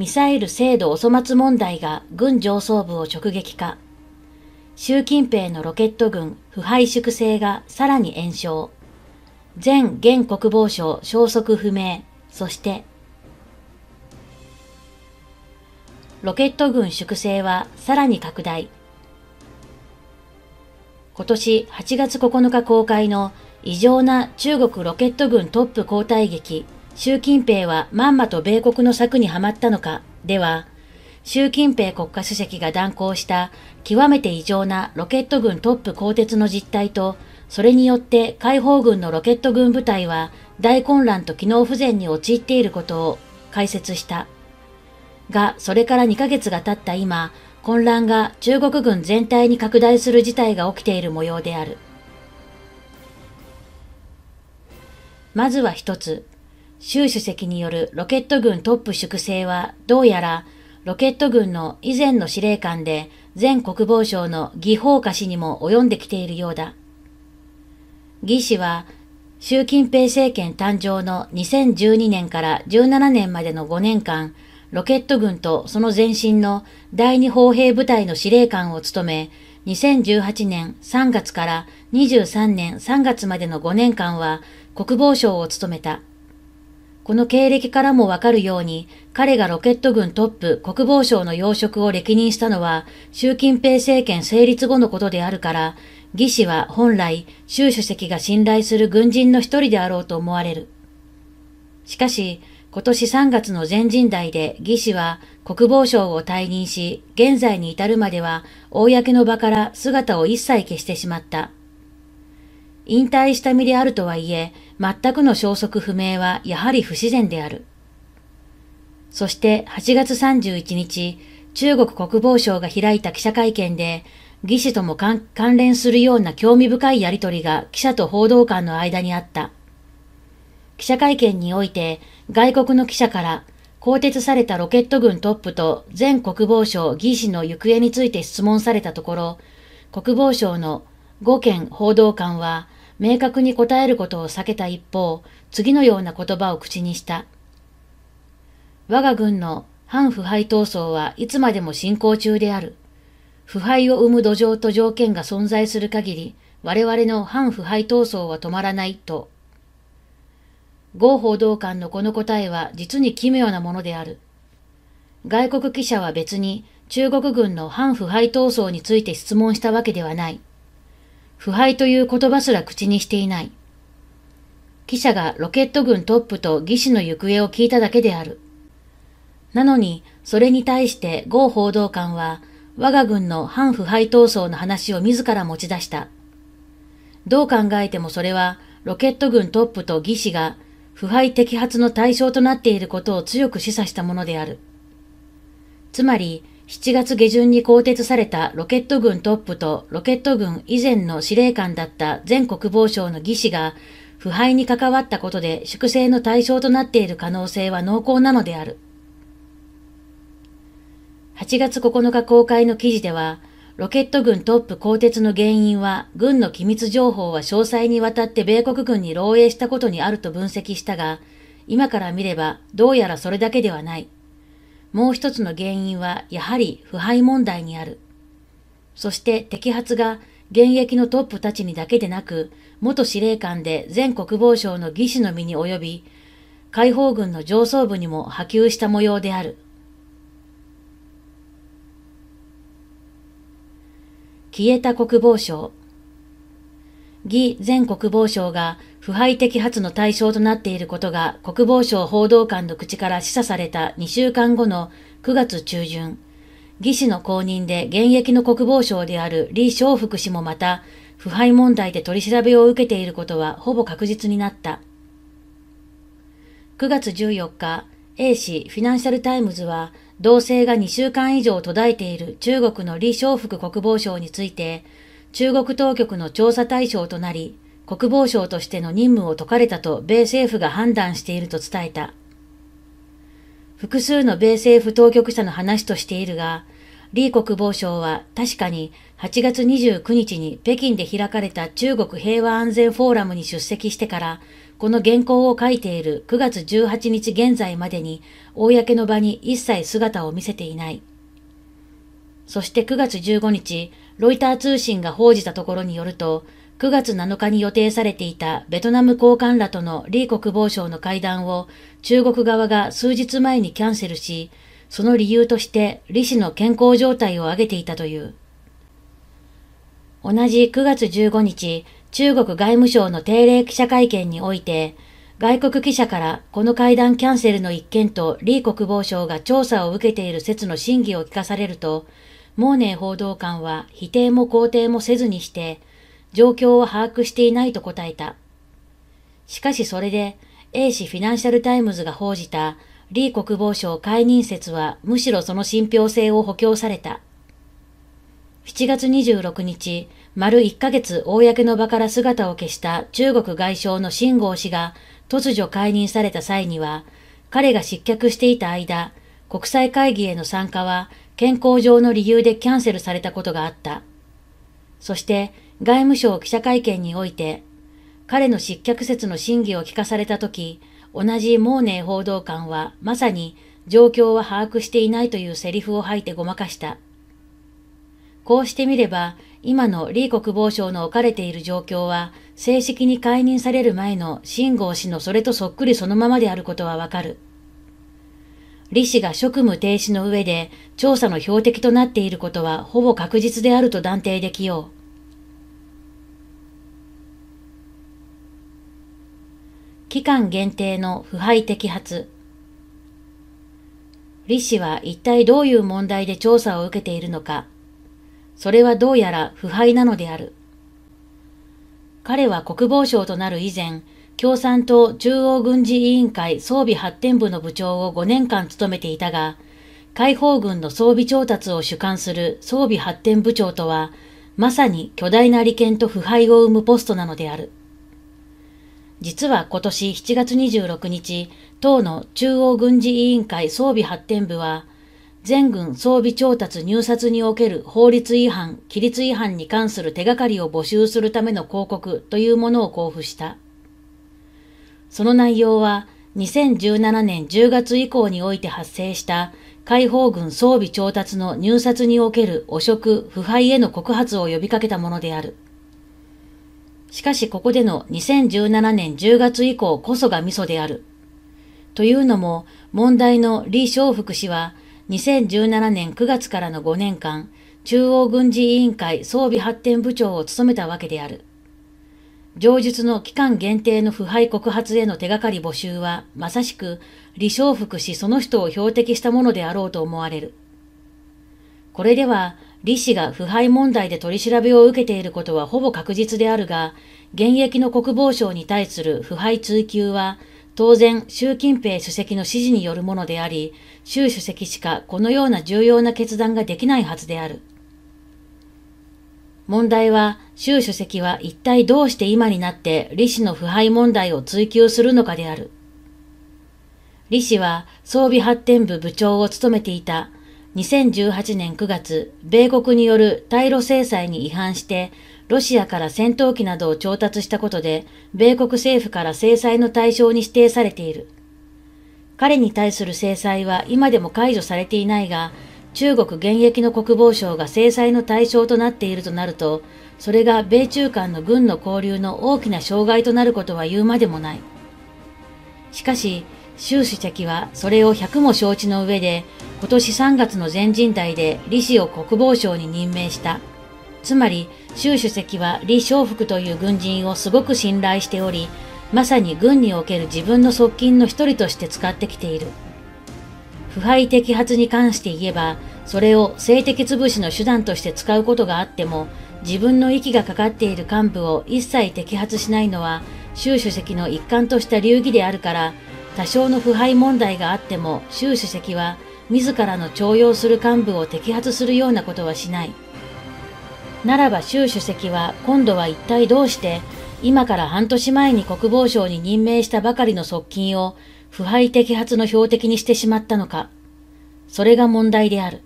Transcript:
ミサイル制度お粗末問題が軍上層部を直撃化。習近平のロケット軍腐敗粛清がさらに延焼。前現国防省消息不明。そして、ロケット軍粛清はさらに拡大。今年8月9日公開の異常な中国ロケット軍トップ交代劇習近平はまんまと米国の策にはまったのか、では、習近平国家主席が断行した極めて異常なロケット軍トップ鋼鉄の実態と、それによって解放軍のロケット軍部隊は大混乱と機能不全に陥っていることを解説した。が、それから2ヶ月が経った今、混乱が中国軍全体に拡大する事態が起きている模様である。まずは一つ。習主席によるロケット軍トップ粛清は、どうやらロケット軍の以前の司令官で前国防省の義法家氏にも及んできているようだ。義氏は、習近平政権誕生の2012年から17年までの5年間、ロケット軍とその前身の第二砲兵部隊の司令官を務め、2018年3月から23年3月までの5年間は国防省を務めた。この経歴からもわかるように、彼がロケット軍トップ国防省の要職を歴任したのは、習近平政権成立後のことであるから、義氏は本来、習主席が信頼する軍人の一人であろうと思われる。しかし、今年3月の全人代で義氏は国防省を退任し、現在に至るまでは、公の場から姿を一切消してしまった。引退した身であるとはいえ、全くの消息不明はやはり不自然である。そして8月31日、中国国防省が開いた記者会見で、義士とも関連するような興味深いやりとりが記者と報道官の間にあった。記者会見において、外国の記者から、更迭されたロケット軍トップと前国防省義士の行方について質問されたところ、国防省の5県報道官は、明確に答えることを避けた一方、次のような言葉を口にした。我が軍の反腐敗闘争はいつまでも進行中である。腐敗を生む土壌と条件が存在する限り、我々の反腐敗闘争は止まらないと。合報道官のこの答えは実に奇妙なものである。外国記者は別に中国軍の反腐敗闘争について質問したわけではない。腐敗という言葉すら口にしていない。記者がロケット軍トップと義士の行方を聞いただけである。なのに、それに対して郷報道官は、我が軍の反腐敗闘争の話を自ら持ち出した。どう考えてもそれは、ロケット軍トップと義士が腐敗摘発の対象となっていることを強く示唆したものである。つまり、7月下旬に更迭されたロケット軍トップとロケット軍以前の司令官だった前国防省の技師が腐敗に関わったことで粛清の対象となっている可能性は濃厚なのである。8月9日公開の記事では、ロケット軍トップ更迭の原因は、軍の機密情報は詳細にわたって米国軍に漏洩したことにあると分析したが、今から見ればどうやらそれだけではない。もう一つの原因はやはり腐敗問題にある。そして摘発が現役のトップたちにだけでなく、元司令官で前国防省の技師の身に及び、解放軍の上層部にも波及した模様である。消えた国防省。義前国防省が腐敗摘発の対象となっていることが国防省報道官の口から示唆された2週間後の9月中旬、義士の後任で現役の国防省である李承福氏もまた、腐敗問題で取り調べを受けていることはほぼ確実になった。9月14日、A 氏フィナンシャルタイムズは、動静が2週間以上途絶えている中国の李承福国防相について、中国当局の調査対象となり、国防省としての任務を解かれたと米政府が判断していると伝えた。複数の米政府当局者の話としているが、李国防省は確かに8月29日に北京で開かれた中国平和安全フォーラムに出席してから、この原稿を書いている9月18日現在までに、公の場に一切姿を見せていない。そして9月15日、ロイター通信が報じたところによると、9月7日に予定されていたベトナム高官らとの李国防相の会談を中国側が数日前にキャンセルし、その理由として李氏の健康状態を挙げていたという。同じ9月15日、中国外務省の定例記者会見において、外国記者からこの会談キャンセルの一件と李国防相が調査を受けている説の真偽を聞かされると、モーネー報道官は否定も肯定もせずにして、状況を把握していないと答えた。しかしそれで、A 氏フィナンシャルタイムズが報じた李国防相解任説はむしろその信憑性を補強された。7月26日、丸1ヶ月公の場から姿を消した中国外相の秦剛氏が突如解任された際には、彼が失脚していた間、国際会議への参加は健康上の理由でキャンセルされたことがあった。そして外務省記者会見において、彼の失脚説の真偽を聞かされたとき、同じモーネー報道官はまさに状況は把握していないというセリフを吐いてごまかした。こうしてみれば、今の李国防相の置かれている状況は、正式に解任される前の秦剛氏のそれとそっくりそのままであることはわかる。李氏が職務停止の上で調査の標的となっていることはほぼ確実であると断定できよう。期間限定の腐敗摘発。李氏は一体どういう問題で調査を受けているのか。それはどうやら腐敗なのである。彼は国防省となる以前、共産党中央軍事委員会装備発展部の部長を5年間務めていたが、解放軍の装備調達を主管する装備発展部長とは、まさに巨大な利権と腐敗を生むポストなのである。実は今年7月26日、党の中央軍事委員会装備発展部は、全軍装備調達入札における法律違反、規律違反に関する手がかりを募集するための広告というものを交付した。その内容は2017年10月以降において発生した解放軍装備調達の入札における汚職・腐敗への告発を呼びかけたものである。しかしここでの2017年10月以降こそがミソである。というのも、問題の李昌福氏は、2017年9月からの5年間、中央軍事委員会装備発展部長を務めたわけである。上述の期間限定の腐敗告発への手がかり募集は、まさしく、李承福氏その人を標的したものであろうと思われる。これでは、李氏が腐敗問題で取り調べを受けていることはほぼ確実であるが、現役の国防省に対する腐敗追及は、当然、習近平主席の指示によるものであり、習主席しかこのような重要な決断ができないはずである。問題は、習主席は一体どうして今になって李氏の腐敗問題を追及するのかである。李氏は装備発展部部長を務めていた2018年9月、米国による対ロ制裁に違反して、ロシアから戦闘機などを調達したことで、米国政府から制裁の対象に指定されている。彼に対する制裁は今でも解除されていないが、中国現役の国防省が制裁の対象となっているとなると、それが米中間の軍の交流の大きな障害となることは言うまでもない。しかし、習主席はそれを100も承知の上で、今年3月の全人代で李氏を国防相に任命した。つまり、習主席は李承福という軍人をすごく信頼しており、まさに軍における自分の側近の一人として使ってきている。腐敗摘発に関して言えば、それを性的潰しの手段として使うことがあっても、自分の息がかかっている幹部を一切摘発しないのは、習主席の一貫とした流儀であるから、多少の腐敗問題があっても、習主席は、自らの徴用する幹部を摘発するようなことはしない。ならば習主席は今度は一体どうして今から半年前に国防省に任命したばかりの側近を腐敗摘発の標的にしてしまったのか、それが問題である。